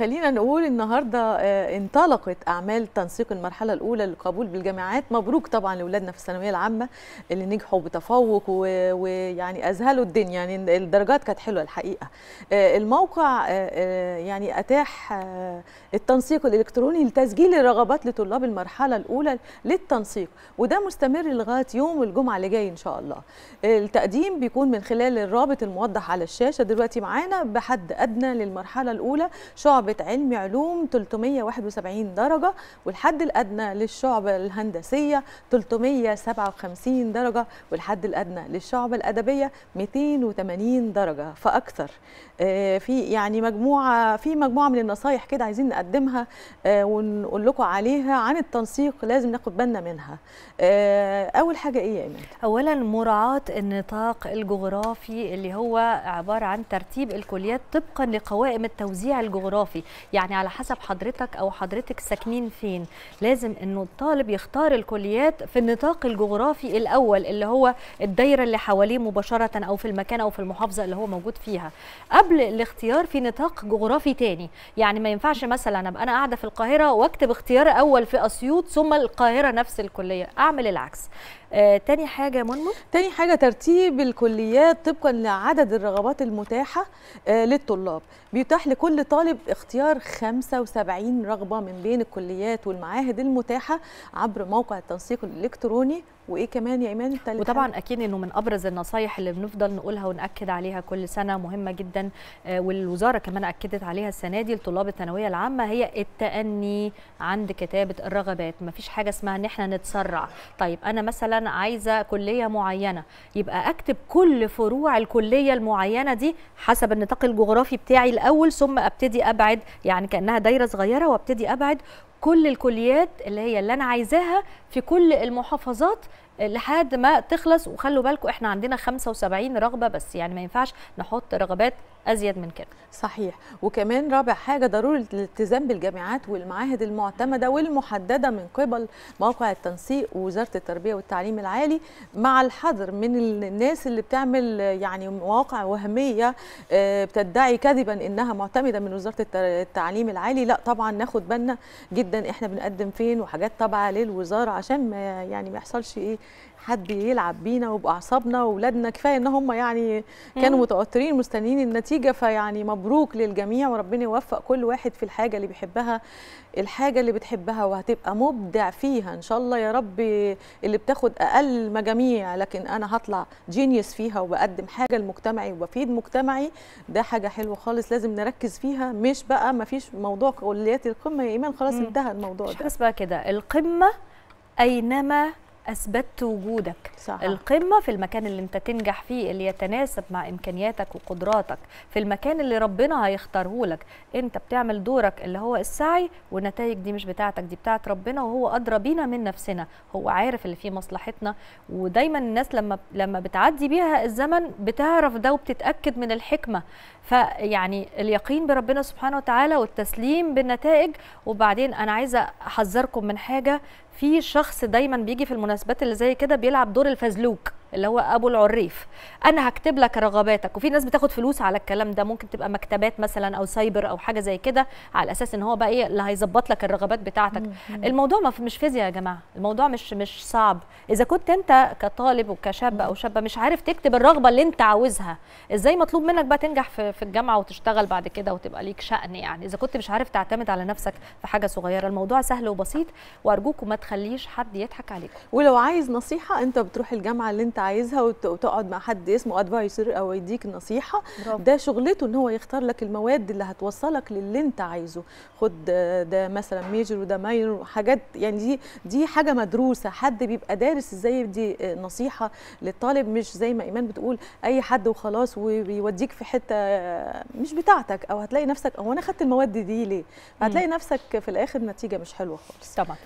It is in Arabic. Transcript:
خلينا نقول النهارده آه، انطلقت اعمال تنسيق المرحله الاولى للقبول بالجامعات مبروك طبعا لاولادنا في الثانويه العامه اللي نجحوا بتفوق ويعني اذهلوا الدنيا يعني الدرجات كانت حلوه الحقيقه آه، الموقع آه، يعني اتاح التنسيق الالكتروني لتسجيل الرغبات لطلاب المرحله الاولى للتنسيق وده مستمر لغايه يوم الجمعه اللي جاي ان شاء الله التقديم بيكون من خلال الرابط الموضح على الشاشه دلوقتي معانا بحد ادنى للمرحله الاولى شعب شعبة علم علوم 371 درجة والحد الأدنى للشعبة الهندسية 357 درجة والحد الأدنى للشعبة الأدبية 280 درجة فأكثر آه، في يعني مجموعة في مجموعة من النصايح كده عايزين نقدمها آه، ونقول لكم عليها عن التنسيق لازم ناخد بالنا منها آه، أول حاجة إيه يا إيمان؟ أولا مراعاة النطاق الجغرافي اللي هو عبارة عن ترتيب الكليات طبقا لقوائم التوزيع الجغرافي الثقافي يعني على حسب حضرتك او حضرتك ساكنين فين لازم انه الطالب يختار الكليات في النطاق الجغرافي الاول اللي هو الدايره اللي حواليه مباشره او في المكان او في المحافظه اللي هو موجود فيها قبل الاختيار في نطاق جغرافي تاني يعني ما ينفعش مثلا ابقى انا قاعده في القاهره واكتب اختيار اول في اسيوط ثم القاهره نفس الكليه اعمل العكس آه، تاني حاجة منمو؟ تاني حاجة ترتيب الكليات طبقا لعدد الرغبات المتاحة آه، للطلاب بيتاح لكل طالب اختيار 75 رغبة من بين الكليات والمعاهد المتاحة عبر موقع التنسيق الإلكتروني وايه كمان يا ايمان التالت وطبعا اكيد انه من ابرز النصايح اللي بنفضل نقولها وناكد عليها كل سنه مهمه جدا آه، والوزاره كمان اكدت عليها السنه دي لطلاب الثانويه العامه هي التاني عند كتابه الرغبات مفيش حاجه اسمها ان احنا نتسرع طيب انا مثلا مثلا عايزه كليه معينه يبقى اكتب كل فروع الكليه المعينه دي حسب النطاق الجغرافي بتاعي الاول ثم ابتدي ابعد يعني كانها دايره صغيره وابتدي ابعد كل الكليات اللي هي اللي انا عايزاها في كل المحافظات لحد ما تخلص وخلوا بالكم احنا عندنا 75 رغبه بس يعني ما ينفعش نحط رغبات ازيد من كده صحيح وكمان رابع حاجه ضروري الالتزام بالجامعات والمعاهد المعتمده والمحدده من قبل موقع التنسيق ووزاره التربيه والتعليم العالي مع الحذر من الناس اللي بتعمل يعني مواقع وهميه آه، بتدعي كذبا انها معتمده من وزاره التعليم العالي لا طبعا ناخد بالنا جدا جدا احنا بنقدم فين وحاجات تابعه للوزاره عشان ما يعني ما يحصلش ايه حد يلعب بينا وباعصابنا واولادنا كفايه ان هم يعني كانوا متوترين مستنيين النتيجه فيعني مبروك للجميع وربنا يوفق كل واحد في الحاجه اللي بيحبها الحاجه اللي بتحبها وهتبقى مبدع فيها ان شاء الله يا رب اللي بتاخد اقل مجاميع لكن انا هطلع جينيوس فيها وبقدم حاجه لمجتمعي وبفيد مجتمعي ده حاجه حلوه خالص لازم نركز فيها مش بقى ما فيش موضوع كليات القمه يا ايمان خلاص انت انتهى الموضوع ده بس كده القمه اينما اثبتت وجودك صح. القمه في المكان اللي انت تنجح فيه اللي يتناسب مع امكانياتك وقدراتك في المكان اللي ربنا هيختاره لك انت بتعمل دورك اللي هو السعي والنتائج دي مش بتاعتك دي بتاعت ربنا وهو ادرى بينا من نفسنا هو عارف اللي فيه مصلحتنا ودايما الناس لما لما بتعدي بيها الزمن بتعرف ده وبتتاكد من الحكمه فيعني اليقين بربنا سبحانه وتعالى والتسليم بالنتائج وبعدين انا عايزه احذركم من حاجه في شخص دايما بيجي في المناسبات اللي زي كده بيلعب دور الفزلوك اللي هو ابو العريف انا هكتب لك رغباتك وفي ناس بتاخد فلوس على الكلام ده ممكن تبقى مكتبات مثلا او سايبر او حاجه زي كده على اساس ان هو بقى ايه اللي هيظبط لك الرغبات بتاعتك الموضوع مش فيزياء يا جماعه الموضوع مش مش صعب اذا كنت انت كطالب وكشاب او شابه مش عارف تكتب الرغبه اللي انت عاوزها ازاي مطلوب منك بقى تنجح في, في الجامعه وتشتغل بعد كده وتبقى ليك شأن يعني اذا كنت مش عارف تعتمد على نفسك في حاجه صغيره الموضوع سهل وبسيط وارجوكم ما تخليش حد يضحك عليكم ولو عايز نصيحه انت بتروح الجامعه اللي انت عايزها وتقعد مع حد اسمه ادفايسر او يديك النصيحه برافو. ده شغلته ان هو يختار لك المواد اللي هتوصلك للي انت عايزه خد ده مثلا ميجر وده ماينر وحاجات يعني دي دي حاجه مدروسه حد بيبقى دارس ازاي يدي آه، نصيحه للطالب مش زي ما ايمان بتقول اي حد وخلاص وبيوديك في حته مش بتاعتك او هتلاقي نفسك هو انا خدت المواد دي ليه؟ هتلاقي نفسك في الاخر نتيجه مش حلوه خالص طبعا